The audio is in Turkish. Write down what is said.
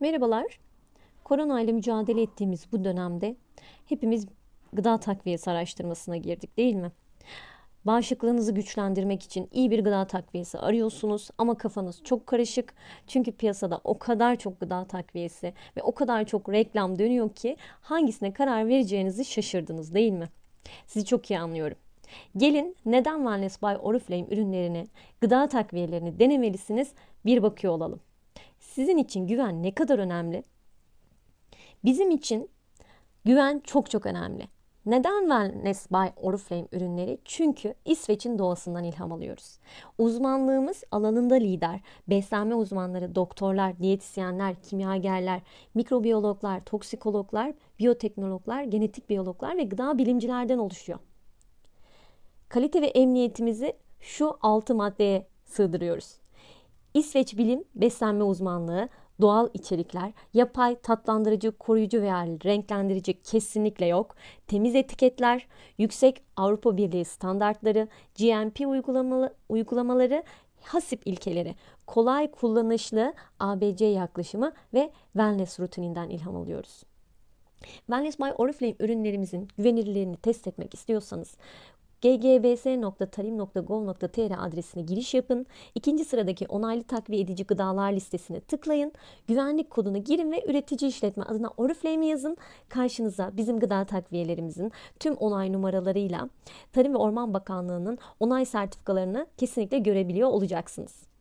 Merhabalar. Korona ile mücadele ettiğimiz bu dönemde hepimiz gıda takviyesi araştırmasına girdik değil mi? Bağışıklığınızı güçlendirmek için iyi bir gıda takviyesi arıyorsunuz ama kafanız çok karışık. Çünkü piyasada o kadar çok gıda takviyesi ve o kadar çok reklam dönüyor ki hangisine karar vereceğinizi şaşırdınız değil mi? Sizi çok iyi anlıyorum. Gelin neden Wellness by Oriflame ürünlerini, gıda takviyelerini denemelisiniz bir bakıyor olalım. Sizin için güven ne kadar önemli? Bizim için güven çok çok önemli. Neden Wellness by Oriflame ürünleri? Çünkü İsveç'in doğasından ilham alıyoruz. Uzmanlığımız alanında lider. Beslenme uzmanları, doktorlar, diyetisyenler, kimyagerler, mikrobiyologlar, toksikologlar, biyoteknologlar, genetik biyologlar ve gıda bilimcilerden oluşuyor. Kalite ve emniyetimizi şu altı maddeye sığdırıyoruz. İsveç bilim, beslenme uzmanlığı, doğal içerikler, yapay, tatlandırıcı, koruyucu veya renklendirici kesinlikle yok. Temiz etiketler, yüksek Avrupa Birliği standartları, GMP uygulamaları, hasip ilkeleri, kolay kullanışlı ABC yaklaşımı ve wellness rutininden ilham alıyoruz. Wellness by Oriflame ürünlerimizin güvenilirliğini test etmek istiyorsanız ggbs.tarim.gov.tr adresine giriş yapın. İkinci sıradaki onaylı takviye edici gıdalar listesine tıklayın. Güvenlik kodunu girin ve üretici işletme adına Oriflame'i yazın. Karşınıza bizim gıda takviyelerimizin tüm onay numaralarıyla Tarım ve Orman Bakanlığı'nın onay sertifikalarını kesinlikle görebiliyor olacaksınız.